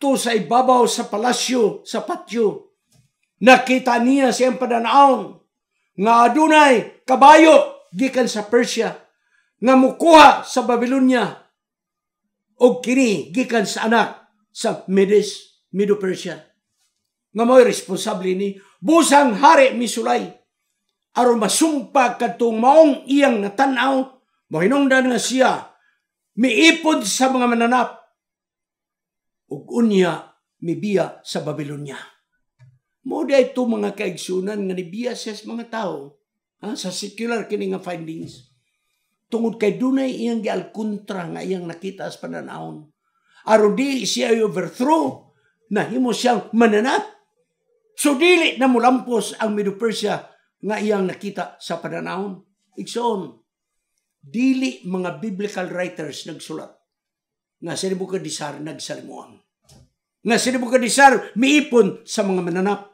to sa ibabaw sa palasyo, sa patyo. Nakita niya siyang pananaon nga adunay kabayo gikan sa Persia nga mukuha sa Babylonia og kini gikan sa anak sa Medes, Medo Persia. Nga mo'y responsable ni busang hari misulay aron masumpa kadtong maong iyang natanaw mahinungdan nga siya miipod sa mga mananap ug unya mibiya sa Babylonia. Mo ito mga kaigsunan nga nibiya siya sa mga tao ha, sa secular kini nga findings. Tungod kay dunay iyang kontra nga iyang nakita sa pananahon. Aron di siya overthrow na himo siyang mananat. So dili na mulampos ang Medo Persia nga iyang nakita sa pananahon. Igsoon, dili mga biblical writers nagsulat nga sa ka disar nagsalimuan nga si Nebuchadnezzar miipon sa mga mananap.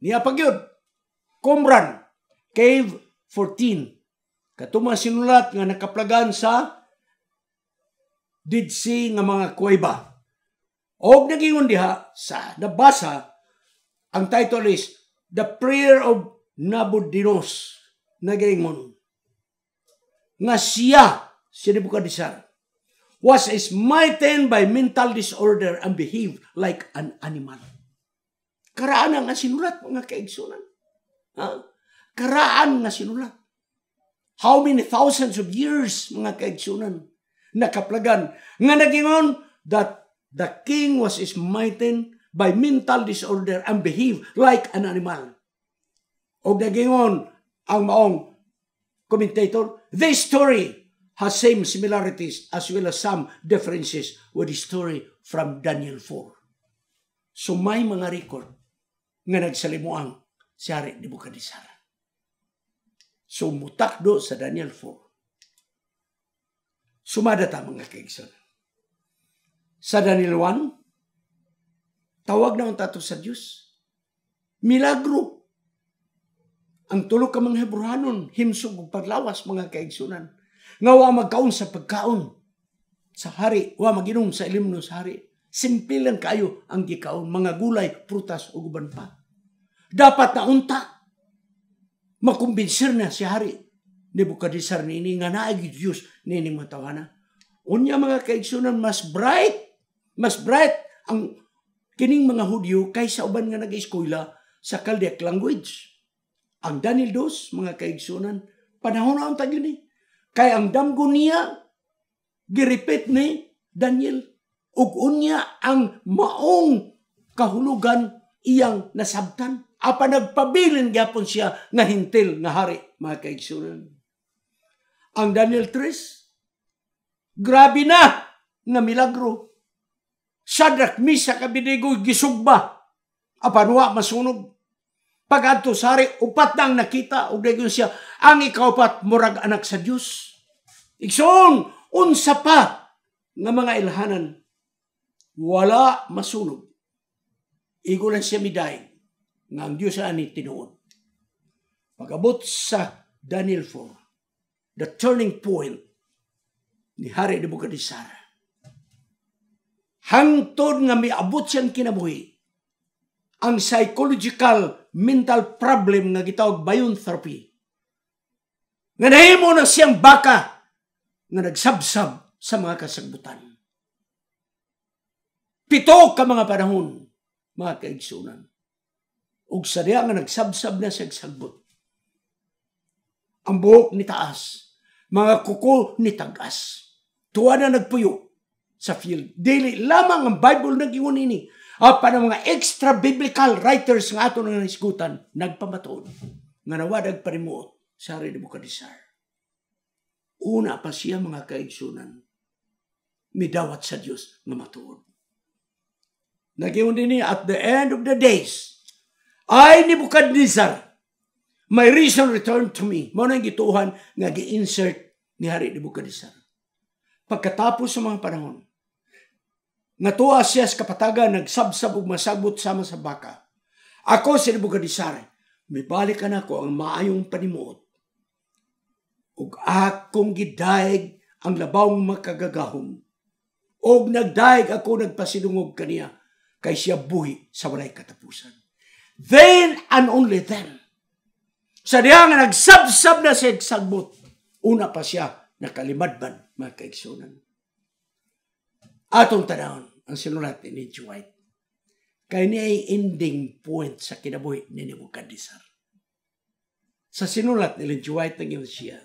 Niya pagyod, Qumran, Cave 14. Katuma sinulat nga nakaplagan sa Dead Sea nga mga kuweba. Og naging undiha sa nabasa ang title is The Prayer of Nabudinos. Nagingon nga siya si Nebuchadnezzar was smitten by mental disorder and behaved like an animal. Karaan nga sinulat, mga kaigsunan. Ha? Karaan nga sinulat. How many thousands of years, mga kaigsunan, nakaplagan. Nga nagingon, that the king was smitten by mental disorder and behave like an animal. O nagingon, ang maong commentator, this story has same similarities as well as some differences with the story from Daniel 4. So may mga record nga nagsalimuang si Hari Nebukadnezar. So mutak do sa Daniel 4. Sumada ta mga kaigson. Sa Daniel 1, tawag na ang tato sa Diyos. Milagro. Ang tulog ka mga Hebrohanon, himsog paglawas mga kaigsunan nga wa magkaon sa pagkaon sa hari, wa maginom sa ilimno sa hari. Simple lang kayo ang gikaon, mga gulay, prutas o guban pa. Dapat na unta. Makumbinsir na si hari. ni Nebukadnesar nini nga naagi Diyos nini matawana. Unya mga kaigsunan, mas bright, mas bright ang kining mga Hudyo kaysa uban nga nag-eskwela sa Chaldean language. Ang Daniel Dos, mga kaigsunan, panahon na ang tagyo ni. Eh. Kay ang damgo niya, giripit ni Daniel. Ug unya ang maong kahulugan iyang nasabtan. Apa nagpabilin gapon siya nga hintil nga hari, mga kaigsunan. Ang Daniel 3, grabe na na milagro. Shadrach, misa kabinigo gisugba. Apan wa masunog. Pagadto sari, upat nang nakita, og dayon siya, ang ikaw pat murag anak sa Dios. Igsoon, unsa pa nga mga ilhanan, wala masunog. Igo lang siya miday nga ang Dios ani tinuod. Pagabot sa Daniel 4, the turning point ni Hari Nebuchadnezzar Hangtod nga miabot siyang kinabuhi, ang psychological mental problem nga gitawag bayon therapy. Nga nahimo na siyang baka nga nagsabsab sa mga kasagbutan. Pito ka mga panahon, mga kaigsunan. Ug sa diya nga nagsabsab na sa kasagbut. Ang buhok ni taas, mga kuko ni tagas. Tuwa na nagpuyo sa field. Daily lamang ang Bible nag-iwan ini apan ang mga extra biblical writers nga ato nga isgutan nagpamatuon nga nawadag parimuot sa ari mo kadesire una pa siya mga kaigsunan midawat sa Dios nga matuod Nagyon din at the end of the days, ay ni Bukadnezar, my reason returned to me. Mao nang gituhan nga gi-insert ni Hari ni Bukadnezar. Pagkatapos sa mga panahon, Natuwa siya sa kapatagan, nagsabsab ug masabot sama sa baka. Ako si Nebuchadnezzar, mibalik na ako ang maayong panimuot. Ug akong gidayeg ang labawng makagagahom. Og nagdayeg ako nagpasilungog kaniya, kay siya buhi sa walay katapusan. Then and only then. Sa diya nga nagsabsab na siya sagbot, una pa siya nakalimadban mga kaigsunan. Atong tanahon, ang sinulat ni H. White. Kaya niya ay ending point sa kinabuhi ni Nebuchadnezzar. Sa sinulat ni H. White ng Iwasiya,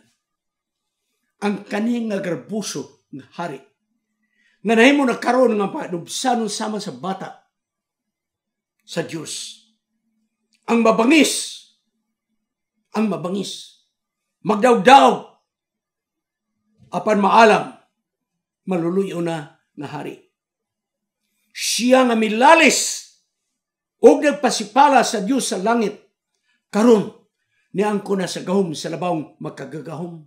ang kaniyang nagrabuso ng hari, nga nahimo na karoon nga panubsanon sama sa bata sa Diyos. Ang mabangis, ang mabangis, magdawdaw, apan maalam, maluluyo na nga hari siya nga milalis ug nagpasipala sa Dios sa langit karon niang ko na sa gahom sa labaw magkagagahom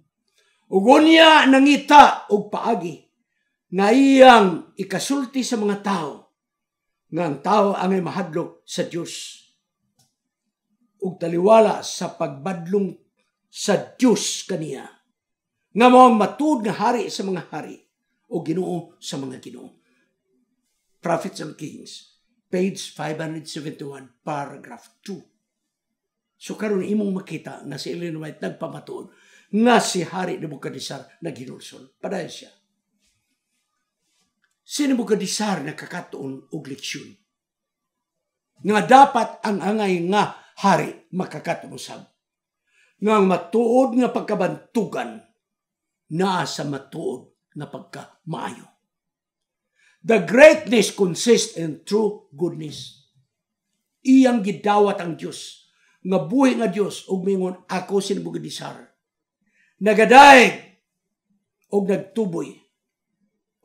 Ugunya nangita og paagi nga iyang ikasulti sa mga tao nga ang tao ang mahadlok sa Dios ug taliwala sa pagbadlong sa Dios kaniya nga mao ang matud nga hari sa mga hari o Ginoo sa mga Ginoo Prophets and Kings, page 571, paragraph 2. So karon imong makita nga si White nagpamatuon nga si Hari Nebuchadnezzar naghinulsol. Padayon siya. Si Nebuchadnezzar nakakatuon og leksyon nga dapat ang angay nga hari makakatunusab. Nga ang matuod nga pagkabantugan naa sa matuod nga pagkamaayo. The greatness consists in true goodness. Iyang gidawat ang Diyos. Nga buhi nga Diyos, ug mingon, ako sinibugadisar. Nagadayeg, og nagtuboy,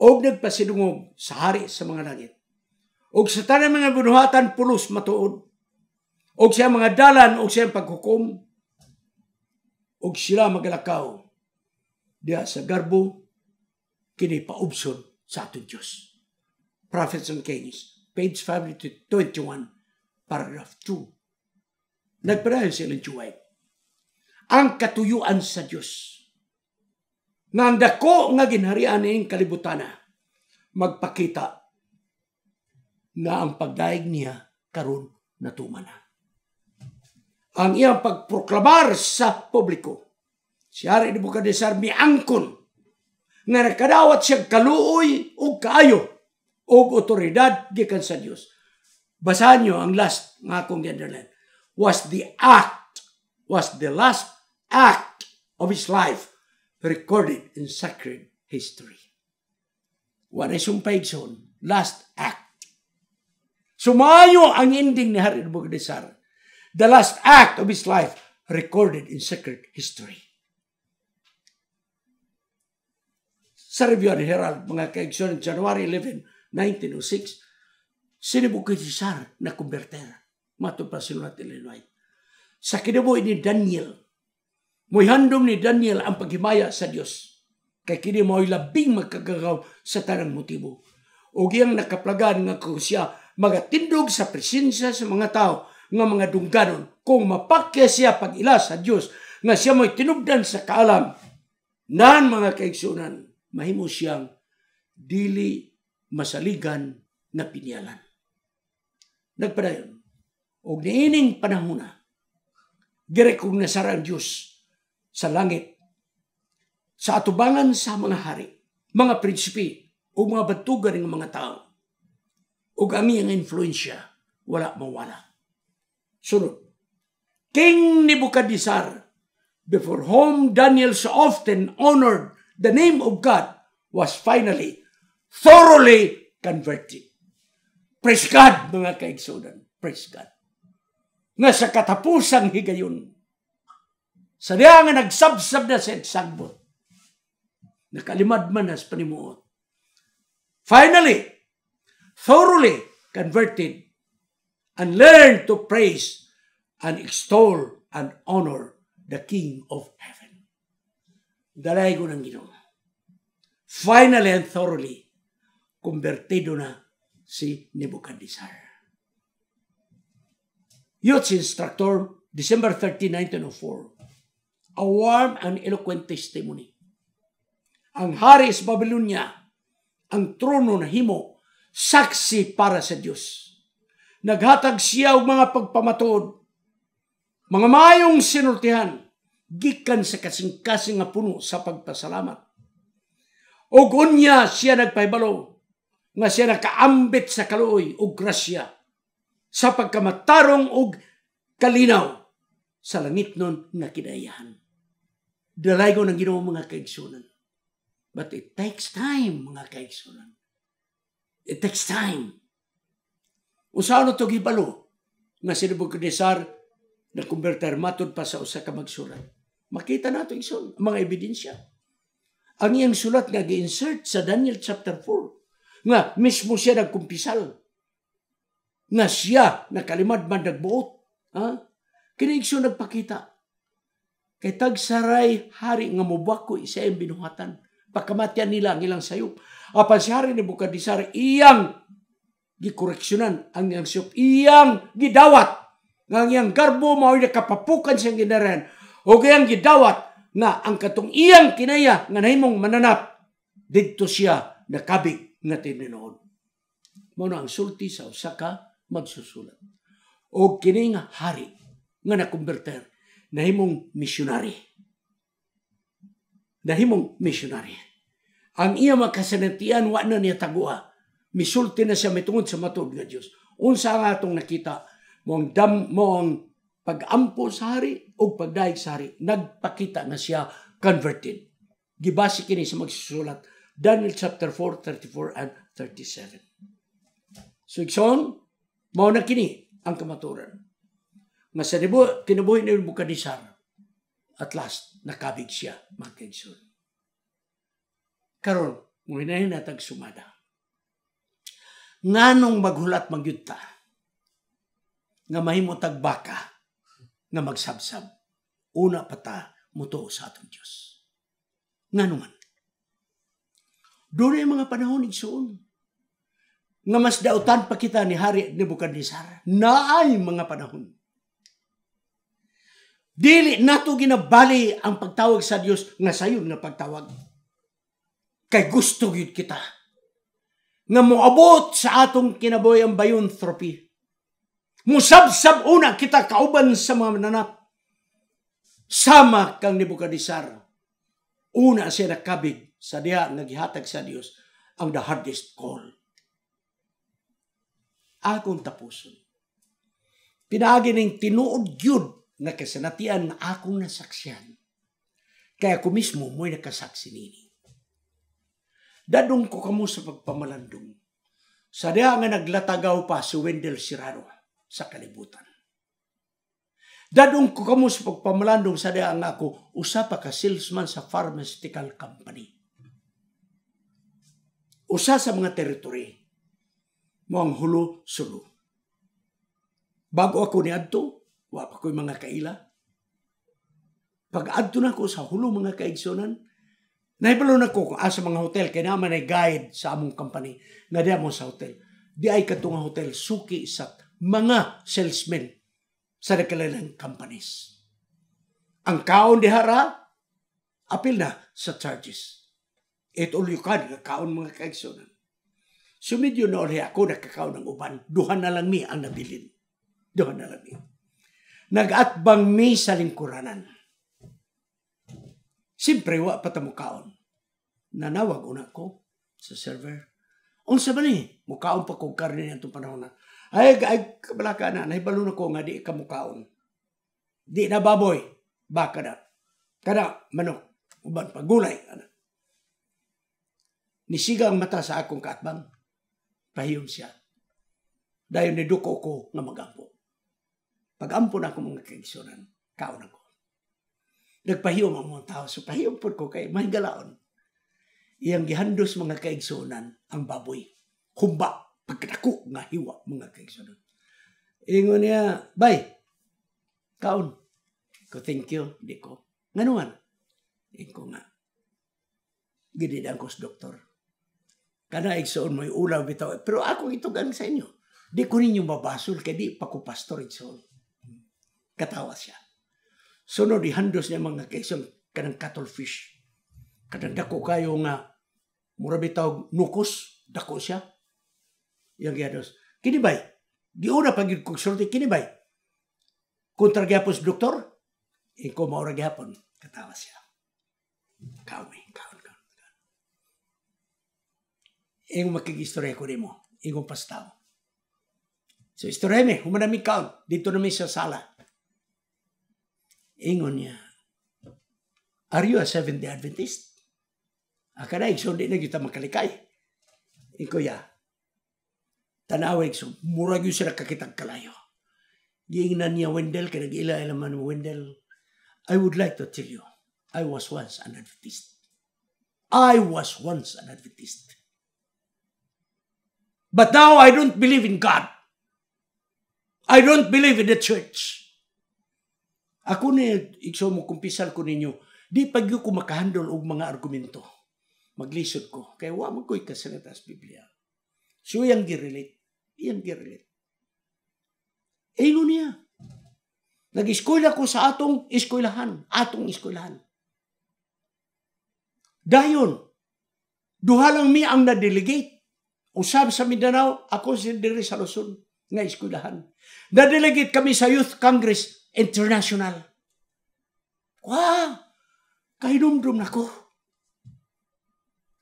og nagpasidungog sa hari sa mga langit. Og sa tanang mga bunuhatan, pulos matuod. Og sa mga dalan, og sa paghukom. og sila magalakaw. Diya sa garbo, kini paubsod sa atong Diyos. Prophets and Kings, page 521, paragraph 2. Nagparayo si Ellen White. Ang katuyuan sa Diyos na ang nga ginharian kalibutan na magpakita na ang pagdaig niya karon natuma na. Ang iyang pagproklamar sa publiko, si Ari Nabukadnesar miangkon nga nakadawat siya kaluoy o kaayo og otoridad gikan sa Dios. Basahan nyo ang last nga akong underline. Was the act, was the last act of his life recorded in sacred history. Wala siyang son, last act. Sumayo ang ending ni Harry Bogdesar. The last act of his life recorded in sacred history. Sa review ni Herald, mga kaigson, January 11, 1906, sinibukid si Sar na kumberter. Mato pa sinulat Illinois. Sa kinabuhi ni Daniel, Moihandom ni Daniel ang paghimaya sa Dios. Kay kini mo'y labing magkagagaw sa tanang motibo. O giyang nakaplagan nga kung siya magatindog sa presensya sa mga tao nga mga dungganon kung mapakya siya pag-ila sa Dios nga siya mo'y tinubdan sa kaalam. Naan mga kaigsunan, mahimo siyang dili masaligan na pinyalan. Nagpadayon, og niining panahon girekong girekognisar ang Diyos sa langit, sa atubangan sa mga hari, mga prinsipi, o mga batugan ng mga tao, o kami ang influensya, wala mawala. Sunod, King Nebuchadnezzar, before whom Daniel so often honored the name of God, was finally thoroughly converted. Praise God, mga kaigsunan. Praise God. Nga sa katapusang higayon, sa diya nga nagsabsab na sa sagbot, nakalimad man as panimuot. Finally, thoroughly converted and learned to praise and extol and honor the King of Heaven. Dalay ko ng Ginoo. Finally and thoroughly, konvertido na si Nebuchadnezzar. Youth instructor, December 30, 1904. A warm and eloquent testimony. Ang hari is Babylonia, ang trono na himo, saksi para sa Diyos. Naghatag siya og mga pagpamatuod, mga mayong sinultihan, gikan sa kasing-kasing nga puno sa pagpasalamat. Og unya siya nagpahibalo nga siya nakaambit sa kaluoy og grasya sa pagkamatarong og kalinaw sa langit nun nga kinayahan. Dalay ko ng ginawa mga kaigsunan. But it takes time, mga kaigsunan. It takes time. Usano to gibalo nga si Nebuchadnezzar na kumbertar matod pa sa usa ka magsurat. Makita nato ang mga ebidensya. Ang iyang sulat nga gi-insert sa Daniel chapter 4 nga mismo siya nagkumpisal. Nga siya nakalimad man nagbuot. Ha? Kinaigso nagpakita. Kay tagsaray hari nga mubako isa yung binuhatan. Pakamatyan nila ang ilang sayop. Apan si hari ni Bukadisar, iyang gikoreksyonan ang iyang sayop. Iyang gidawat. Nga ang iyang garbo mao'y kapapukan siyang ginaran. O kayang gidawat nga ang katong iyang kinaya nga nahimong mananap. Dito siya nakabig nga tininuod. Mao na ang sulti sa usa ka magsusulat. O kining hari nga nakumberter nahimong missionary. himong missionary. Ang iya makasanatian wa na niya tagua. Misulti na siya mitungod sa matod nga Dios. Unsa nga atong nakita mo ang dam mo ang pagampo sa hari o pagdayeg sa hari nagpakita na siya converted. Gibase kini sa magsusulat Daniel chapter 4, 34 and 37. So, ikson, mao na kini ang kamaturan. Nga sa dibo, kinabuhi ni Bukadisar. At last, nakabig siya, magkagsun. Karon, nginahin natag sumada. Nganong maghulat magyunta nga mahimo baka, nga magsabsab una pata, ta mutuo sa atong Dios. Nga naman, doon ay mga panahon igsoon. Nga mas dautan pa kita ni Hari Nebuchadnezzar. Naay mga panahon. Dili nato ginabali ang pagtawag sa Dios nga sayon na pagtawag. Kay gusto gyud kita nga moabot sa atong kinaboy ang bayon trophy. sab una kita kauban sa mga nanap. Sama kang Nebuchadnezzar. Una siya nakabig sa diha nga gihatag sa Dios ang the hardest call. Akong tapuson. Pinaagi ng tinuod gyud na kasanatian na akong nasaksiyan. Kaya ko mismo mo'y nakasaksi nini. Dadong ko kamu sa pagpamalandong. Sa diha nga naglatagaw pa si Wendell Siraro sa kalibutan. Dadong ko kamu sa pagpamalandong sa diha nga ako usa pa ka salesman sa pharmaceutical company usa sa mga territory mo ang hulo sulo. Bago ako ni Adto, wa pa ko'y mga kaila. Pag adto na ko sa hulo mga kaigsunan, naipalo na ko kung asa mga hotel, kaya naman ay guide sa among company na di mo sa hotel. Di ay katong hotel, suki sa mga salesmen sa nakalalang companies. Ang kaon di hara, apil na sa charges It ulyukan, kaon mga kaigsunan. Sumidyo na uli ako, nakakaon ng uban. Duhan na lang mi ang nabilin. Duhan na lang mi. Nagatbang mi sa lingkuranan. Siyempre, wa patamukaon. Nanawag una ko sa server. Unsa ba ni? Mukaon pa kong karne niya itong panahon na. Ay, ay, kabalaka na. Nahibalo na ko nga di ka mukaon. Di na baboy. Baka na. Kada manok. Uban pa gulay. Ano? Nisiga ang mata sa akong kaatbang. Pahiyon siya. Dahil niduko ko nga magampo. Pagampo na ako mga kaigsoonan, kaon ako. Nagpahiyom ang mga tao. So pahiyom po ko kay may galaon. Iyang gihandos mga kaigsoonan ang baboy. Humba, pagkadako nga hiwa mga kaigsoonan. Ingon niya, bay, kaon. Ko thank you, di ko. Nganuan? Ingo nga. Gidid ang kos doktor. Kana igsoon mo'y ulaw bitaw. Pero ako itugan sa inyo. Di ko ninyo mabasol kay di pa ko pastor igsoon. Katawa siya. Sunod, ihandos niya mga kaisyon kanang cuttlefish. Kanang dako kayo nga mura bitaw nukos. Dako siya. Yung gihandos. Kinibay. Di una pag yung kuksulti, kinibay. Kontra gihapon doktor, ikaw maura gyapon, Katawa siya. Kami, kami. Ingong makigistorya ko mo. ingo pastaw. So istorya mi, eh. humanami ka. Dito na mi sa sala. Ingon niya, Are you a Seventh-day Adventist? Akadaig, so di na kita makalikay. Iko ya, tanawag, so murag yung sila kakitang kalayo. Giingnan niya, Wendell, kaya nag-ila man Wendell, I would like to tell you, I was once an Adventist. I was once an Adventist. But now I don't believe in God. I don't believe in the church. Ako ni, ikso mo, kumpisal ko ninyo, di pag ko makahandol og mga argumento. Maglisod ko. Kaya wa mo ko'y kasalatas Biblia. So yang girelate. Yang girelate. Ino niya. Nag-eskwela ko sa atong eskwelahan. Atong eskwelahan. Dayon, duhalang mi ang na-delegate Usab sa Mindanao, ako si Diri sa Luzon nga eskwelahan. Nadelegate kami sa Youth Congress International. Wah! Kahinumdum nako.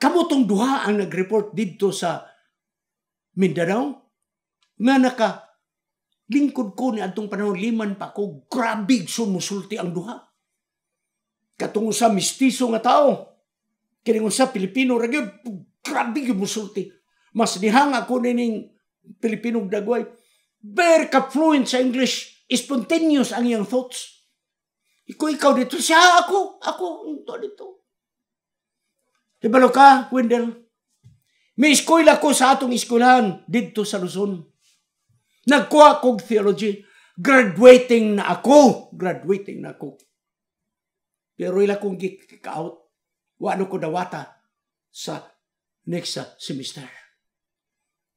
Kamutong duha ang nag-report dito sa Mindanao nga naka lingkod ko ni atong panahon liman pa ko grabe sumusulti ang duha katungo sa mistiso nga tao kining sa Pilipino ra gyud grabe musulti mas dihanga ko nining Pilipinong dagway, very ka-fluent sa English, spontaneous ang iyang thoughts. Ikaw, ikaw dito, siya ako, ako, ito dito. Ibalo ka, Wendell. May eskwela ko sa atong eskwelahan dito sa Luzon. Nagkuha kog theology. Graduating na ako. Graduating na ako. Pero ila kong gik-out. Wano ko dawata sa next semester.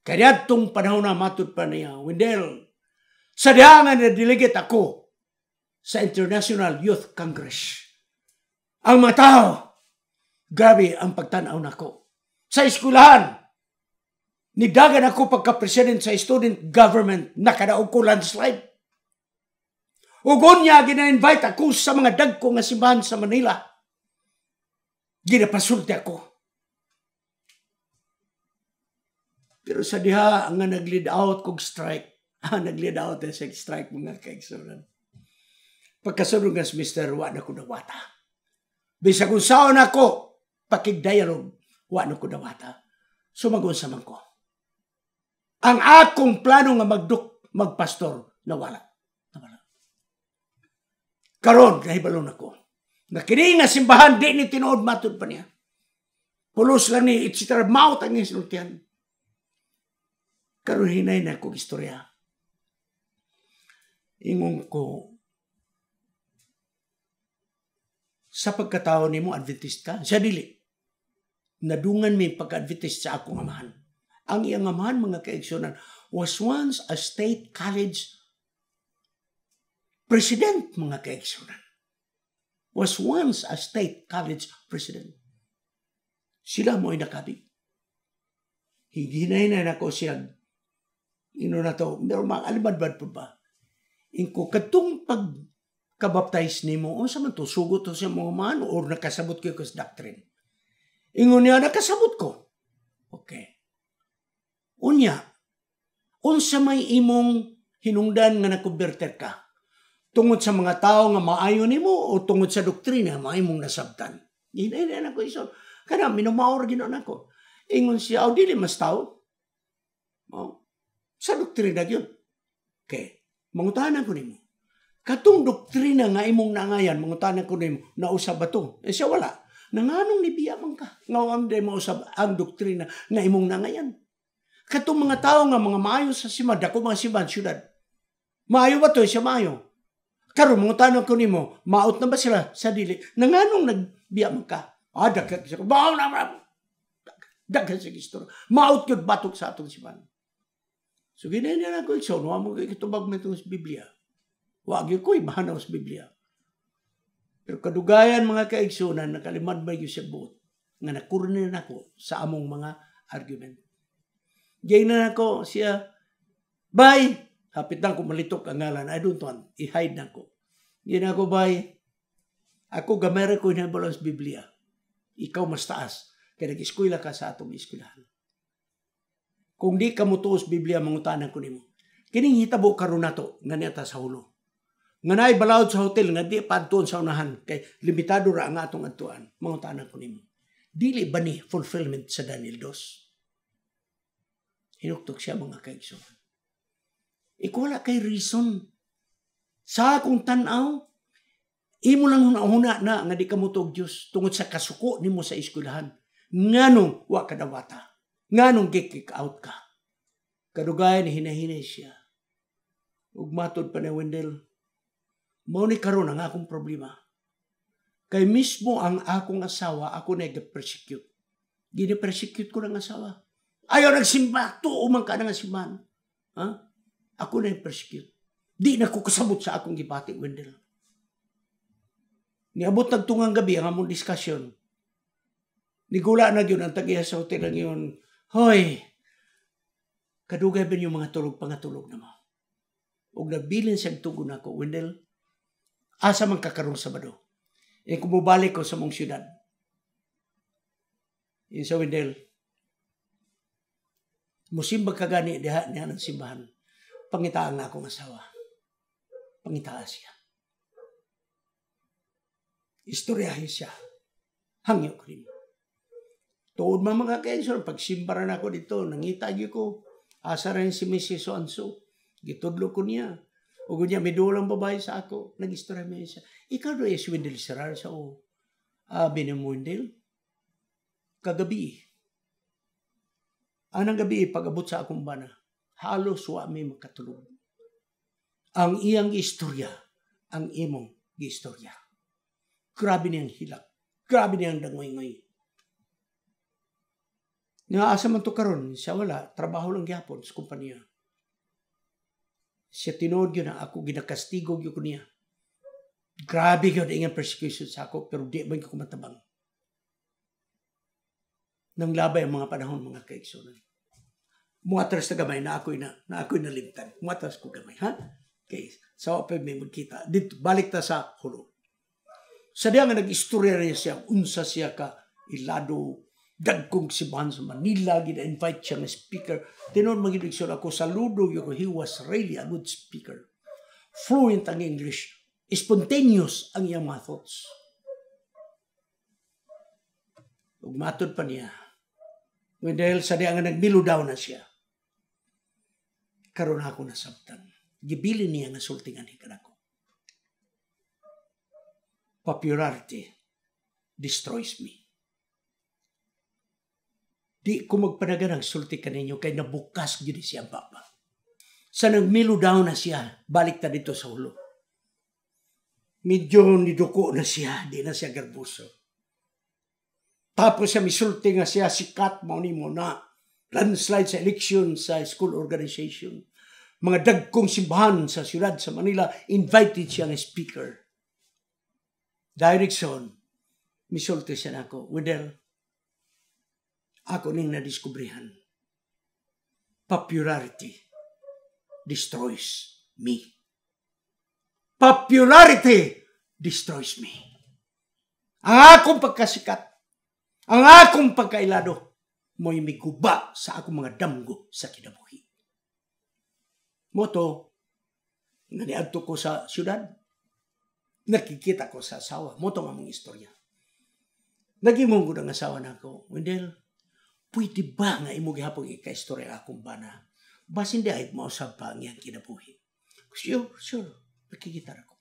Kaya tong panahon na matod pa niya, Wendell, sa diangan na delegate ako sa International Youth Congress. Ang matao, grabe ang pagtanaw nako. Sa eskulahan, nidagan ako pagka-president sa student government na kadaog ko landslide. Ugon niya, gina-invite ako sa mga dagko nga simbahan sa Manila. Ginapasulti ako. Pero sa diha, ang nga nag-lead out kog strike. Ah, nag-lead out eh, sa strike mga kaigsunan. Pagkasunod nga si Mr. Wa na ko nawata. Bisag kung saan ako, pakigdialog, wa na ko Sumagun sa man ko. Ang akong plano nga magduk, magpastor, nawala. Nawala. Karon, nahibalon ako. Na kini nga simbahan, di ni tinuod matod pa niya. Pulos lang ni, etc. Mouth ang isultihan karon hinay na akong istorya. Ingon ko, sa pagkatao ni mo, Adventista, siya dili. Nadungan mi pagka-Adventist sa akong amahan. Ang iyang amahan, mga kaigsyonan, was once a state college president, mga kaigsyonan. Was once a state college president. Sila mo ay nakabig. Higinay na nako siya ino na to, meron mga alibadbad po ba? Inko, katong pag kabaptize ni mo, unsa man to, sugo to sa mga man, or nakasabot ko kas doctrine. Ingon niya, nakasabot ko. Okay. Unya, unsa may imong hinungdan nga nakuberter ka? Tungod sa mga tao nga maayo nimo o tungod sa doktrina nga imong nasabtan? Hinay na ko iso. Kana minumaor ginoon ako. Ingon siya, aw dili mas tao. Oh, sa doktrina yun. Okay. Mangutanan ko nimo. Katong doktrina nga imong nangayan, mangutanan ko nimo, nausab ba to? Eh siya wala. Nanganong nibiya man ka. Ngawang di mausab ang doktrina nga imong nangayan. Katong mga tao nga mga maayo sa simad, ako mga simad, syudad. Maayo ba to? Eh, siya maayo. Karon mga tanong ko nimo, maot na ba sila sa dili? Nanganong nagbiya man ka? Ah, dagkat siya. Baaw na ba? Dagkat siya. Maot yun batok sa atong siman. So ginaila na ko ikso, nuha mo ikitubag mo itong Biblia. Huwag yun ko, ibahanaw sa Biblia. Pero kadugayan mga kaigsunan, nakalimad ba yun sa buot, nga nakurnin ako sa among mga argument. Gayun na ako siya, bye! Hapit na ako malitok ang ngalan, I don't want, i-hide na ako. Gayun ako, bye! Ako gamera ko inabalo sa Biblia. Ikaw mas taas. Kaya nag-eskwila ka sa atong eskwilahan. Kung di ka mutuos Biblia, mangutanan ko nimo. Kining hitabo karon nato, nga niya sa hulo. Nga naay balawad sa hotel, nga di padtuon sa unahan, kay limitado ra ang atong adtuan, mangutanan ko nimo. Dili ba ni fulfillment sa Daniel 2? Hinuktok siya mga kaigsuman. Ikwala kay reason. Sa akong tanaw, Imo lang hunahuna na nga di kamutog mutog Diyos tungod sa kasuko nimo sa eskwelahan. Nganong wa kadawata. Nga nung gikik out ka. Kadugay Kadugayan hinahinay siya. Ug matod pa ni Wendell, mao ni karon ang akong problema. Kay mismo ang akong asawa, ako na gi-persecute. Gine-persecute ko ng asawa. Ayaw nagsimba, tuo man ka na nga Ha? Ako na persecute. Di na ko kasabot sa akong gibati, Wendell. Niabot nagtungang gabi ang among discussion. Nigula na yun ang tagiya sa hotel ang yun. Hoy, kadugay ba yung mga tulog pangatulog na mo? Ug nabilin siya tugon ako, Wendell, asa man kakarong Sabado. E kumubalik ko sa mong syudad. Yung sa Wendell, musimba kagani gani diha niya ng simbahan. Pangitaan nga akong asawa. Pangitaan siya. Istoryahin siya. Hangyo ko rin. Tuod man mga kaisor, pagsimbaran ako dito, nangita gyud ko, asa rin si Mrs. so Gitudlo ko niya. O niya, may dulang babae sa ako. Nag-istorya mo siya. Ikaw do is Wendell Serar sa o. Ah, Benamundel. Kagabi. Anang gabi, pag-abot sa akong bana, halos wa may makatulog. Ang iyang istorya, ang imong istorya. Grabe niyang hilak. Grabe niyang dangoy-ngoy nga asa man to karon, siya wala, trabaho lang gyapon sa kumpanya. Siya tinuod yun na ako, ginakastigo yun ko niya. Grabe yun ingan persecution sa ako, pero di man ko kumatabang. Nang labay ang mga panahon, mga kaiksunan. Muatras na gamay na ako'y na, na ako'y nalimtan. Muatras ko gamay, ha? Okay. So, pa may magkita. Dito, balik ta sa hulo. Sa diya nag-istorya niya siya, unsa siya ka, ilado, dagkong si sa Manila, gina-invite siya nga speaker. Tinon maginigsyon ako, saludo yun, he was really a good speaker. Fluent ang English, spontaneous ang iyang mga thoughts. Ugmatod pa niya. When dahil sa diya nga nagmilo down na siya, karon ako nasabtan. Gibili niya nga sultingan hikan ako. Popularity destroys me. Di ko magpanagan ang sulti kaninyo kay nabukas gyud siya baba. Sa nagmilo daw na siya, balik ta dito sa ulo. Medyo niduko na siya, di na siya garbuso. Tapos siya misulti nga siya, sikat mo ni mo na landslide sa election sa school organization. Mga dagkong simbahan sa siyudad sa Manila, invited siya nga speaker. Direction, misulti siya na ako, Wedel, ako ning nadiskubrihan. Popularity destroys me. Popularity destroys me. Ang akong pagkasikat, ang akong pagkailado, mo'y miguba sa akong mga damgo sa kinabuhi. Moto, nga ko sa syudad, nakikita ko sa asawa. Moto nga mong istorya. Naging mong gudang asawa na ako, Wendell, Pwede ba nga imo gihapon ikaistorya akong bana? Basin di ay mo pa ang kinabuhi. Sure, sure. Nakikitar ako.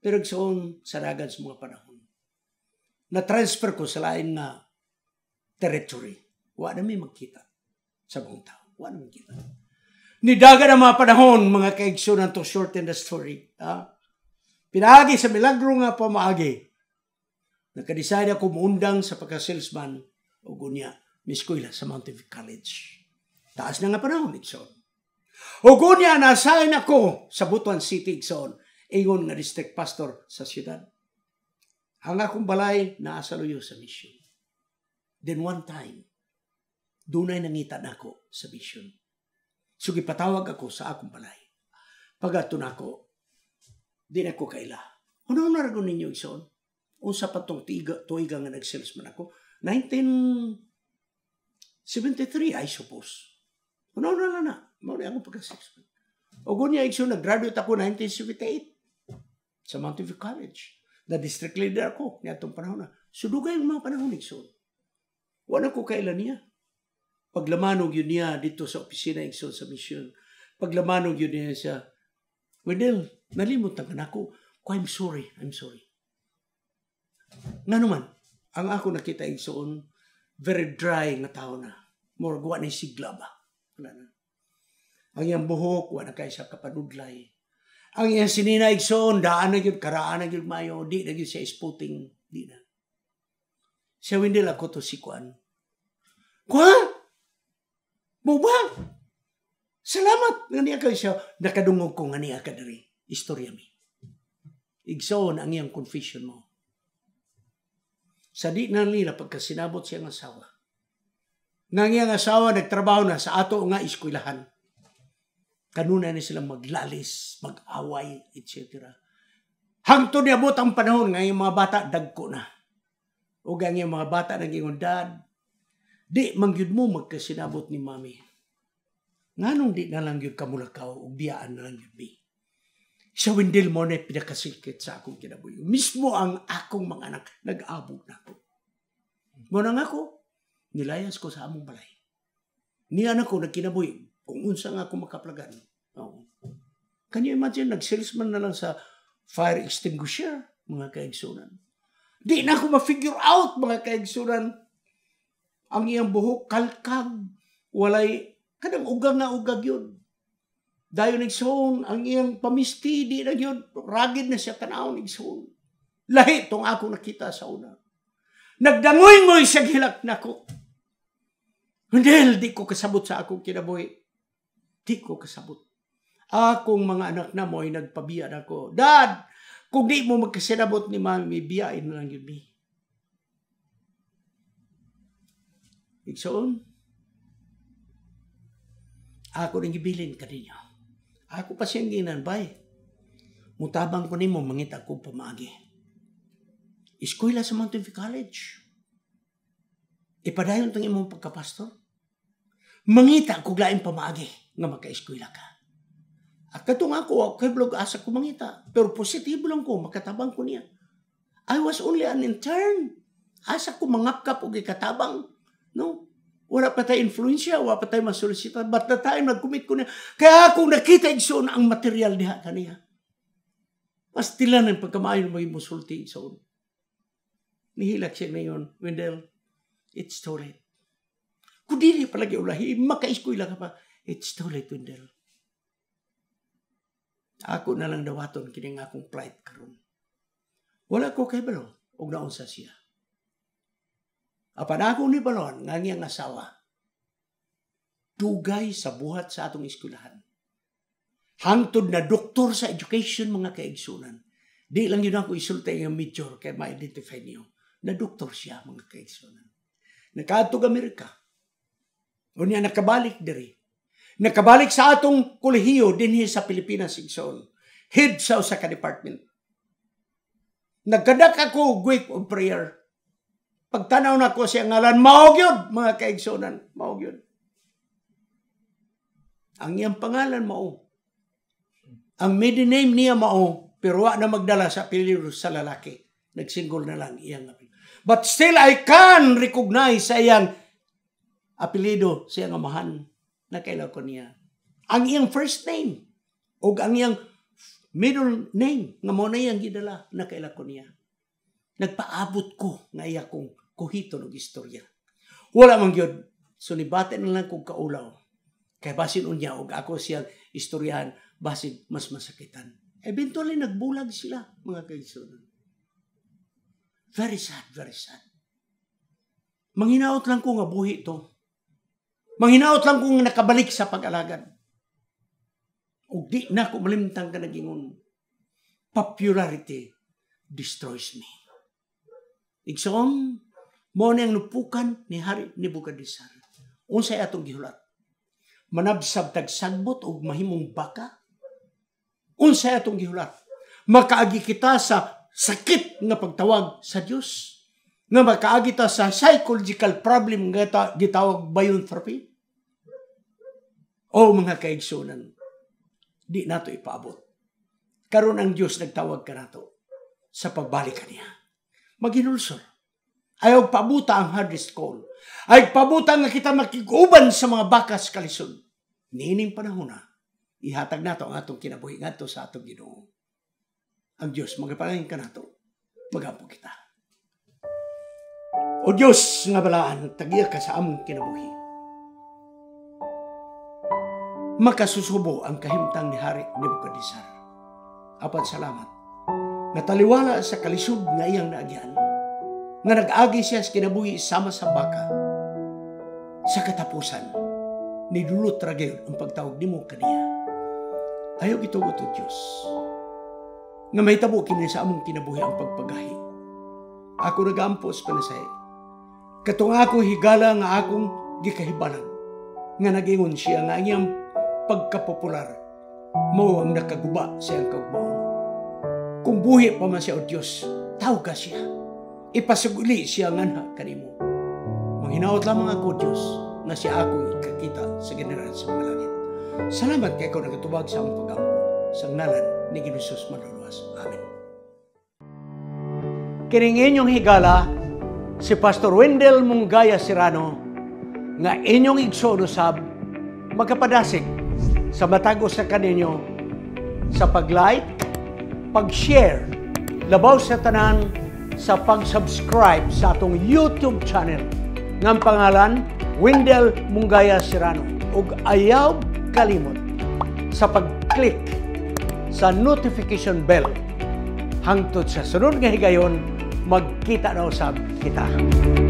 Pero gsoon saragan sa mga panahon. Na-transfer ko sa lain na territory. Wa na may magkita sa buong tao. Wa na magkita. Nidaga na mga panahon, mga kaigsoon, to shorten the story. Ha? Pinaagi sa milagro nga pa maagi. Nakadeside ako muundang sa pagka-salesman o gunya may eskwela sa Mountain View College. Taas na nga panahon, Igsoon. Hugon niya, nasahin ako sa Butuan City, Igsoon. Ingon nga district pastor sa siyudad. Ang akong balay, naasa luyo sa mission. Then one time, dunay nangita na ako sa mission. So gipatawag ako sa akong balay. Pagato na ako, di na ako kaila. Ano na ragon ninyo, Igsoon? Unsa pa tong tiga, tuiga nga nag-salesman ako? 19... 73, I suppose. Ano na na na. Mauli ako pagka-6. O gunya, ikso, nag-graduate ako 1978 sa Montefiore College. Na district leader ako niya itong panahon na. Sudugay ang mga panahon, ikso. Wala ko kailan niya. Paglamanog yun niya dito sa opisina, ikso, sa mission. Paglamanog yun niya siya, Wedel, nalimutan ka na ako. I'm sorry, I'm sorry. Nga naman, ang ako nakita, iksoon, very dry nga tao na. More guwa na sigla ba? Wala na. Ang iyang buhok, wala na kaysa sa kapanudlay. Ang iyang sinina igsoon, daan na yun, karaan na yun mayo, di na yun sa sputing, di na. Siya windil ako to si Kwan. Kwan! Bubang! Salamat! Nga niya kayo siya, nakadungog ko nga niya kadari. Istorya mi. Igsoon ang iyang confession mo sa di na nila pagkasinabot siyang asawa. Nang iyang asawa nagtrabaho na sa ato nga iskwilahan. Kanuna na sila maglalis, mag-away, etc. Hangto niya ang panahon nga mga bata dagko na. O ang mga bata naging dad, di mangyud mo magkasinabot ni mami. Nganong di na lang yun kamulakaw o biyaan na lang yun, bi siya Wendell Monet pinakasikit sa akong kinabuhi. Mismo ang akong mga anak, nag-abog na ako. Muna nga ko, nilayas ko sa among balay. Ni anak ko, nagkinabuhi, kung unsa nga ako makaplagan. Oh. Can you imagine, nag-salesman na lang sa fire extinguisher, mga kaigsunan. Di na ako ma-figure out, mga kaigsunan. Ang iyang buhok, kalkag, walay, kadang ugang na ugag yun. Dayo nagsoon, ang iyang pamisti, di na yun, ragid na siya tanaw nagsoon. Lahi tong ako nakita sa una. Nagdangoy-ngoy siya gilak nako ko. Hindi, di ko kasabot sa akong kinabuhi. Di ko kasabot. Akong mga anak na mo ay nagpabiyan ko Dad, kung di mo magkasinabot ni mami, biyain na lang yun mi. Igsoon, ako nang ibilin ka ako pa siyang ginanbay. Mutabang ko nimo mangita ko pamagi. Eskwela sa Mount View College. Ipadayon tong imong pagkapastor. Mangita ko glaim pamagi nga makaeskwela ka. At katong ako, kay blog asa ko mangita. Pero positibo lang ko, makatabang ko niya. I was only an intern. Asa ko mangapkap o ikatabang. No? Wala pa tayo influensya, wala pa tayo masolisita. Ba't na tayo nag-commit ko niya? Kaya kung nakita igsoon ang material niya kaniya, pastilan ang pagkamayon maging musulti igsoon. Nihilak siya ngayon, Wendell, it's too late. Kung palagi ulahi, makaiskoy lang ka pa, it's too late, Wendell. Ako na lang dawaton kining akong plight karon. Wala ko kay balo og naon sa siya. Apanako ni Balon, nga niyang asawa, tugay sa buhat sa atong eskwelahan. Hangtod na doktor sa education mga kaigsunan. Di lang yun ako isulta yung major kaya ma-identify niyo na doktor siya mga kaigsunan. Nakaatog Amerika. O niya nakabalik diri. Nakabalik sa atong kolehiyo dinhi sa Pilipinas igsoon. Head sa usa ka department. Nagkadak ako group of prayer Pagtanaw na ko siya ngalan, maogyod, mga kaigsunan, maogyod. Ang iyang pangalan, mao. Ang maiden name niya, mao, pero wala na magdala sa apelido sa lalaki. Nagsinggol na lang iyang apelido. But still, I can recognize sa iyang apelido sa iyang amahan na kailaw ko niya. Ang iyang first name o ang iyang middle name nga mo na iyang gidala na kailaw ko niya. Nagpaabot ko nga iya kong kuhitulog istorya. Wala man gyud sulibatan na lang kog kaulaw. Kay basin unya og ako siya istoryahan basin mas masakitan. Eventually nagbulag sila mga kaigsoonan. Very sad, very sad. Manghinaot lang ko nga to. Manghinaot lang kong nakabalik sa pag-alagad. O di na ko malimtang ka nagingon. Popularity destroys me. Igsoon, Mao nang nupukan ni Hari ni Nebukadnezar. Unsay atong gihulat? Manabsab tag sagbot og mahimong baka? Unsay atong gihulat? Makaagi kita sa sakit nga pagtawag sa Dios nga makaagi ta sa psychological problem nga ta, gitawag bayon therapy? O mga kaigsunan, di nato ipaabot. Karon ang Dios nagtawag kanato sa pagbalik kaniya. Maginulsol Ayaw pabuta ang hardest call. Ay pabuta nga kita makiguban sa mga bakas kalisod. Niining panahon na, ihatag nato ang atong kinabuhi ngadto sa atong Ginoo. Ang Dios magapalain ka nato. Magampo kita. O Dios nga balaan, tagiya ka sa among kinabuhi. Makasusubo ang kahimtang ni Hari Nebuchadnezzar. Apat salamat. Nataliwala sa kalisod nga iyang naagyan nga nag-agi siya sa kinabuhi sama sa baka. Sa katapusan, nidulot ra gayon ang pagtawag nimo kaniya. Ayaw gitugot o Diyos. Nga may tabo kini sa among kinabuhi ang pagpagahi. Ako nagampos pa na sa'yo. Katong ako higala nga akong gikahibalan. Nga nagingon siya nga iyang pagkapopular. Mao ang nakaguba sa iyang kagbaon. Kung buhi pa man siya o Diyos, tawag ka siya ipasugli siya nga na kanimo. Manghinaot lamang ako, Diyos, na siya ako ikakita sa general sa mga langit. Salamat kay ko nagatubag sa among pagampo sa ngalan ni Ginosos Maduluas. Amen. Kining inyong higala, si Pastor Wendell Mungaya Sirano, nga inyong igsoon usab, magkapadasig sa matagos sa kaninyo sa pag-like, pag-share, labaw sa tanan, sa pag-subscribe sa atong YouTube channel ng pangalan Windel Mungaya Serrano ug ayaw kalimot sa pag-click sa notification bell hangtod sa sunod nga higayon magkita daw sa kita.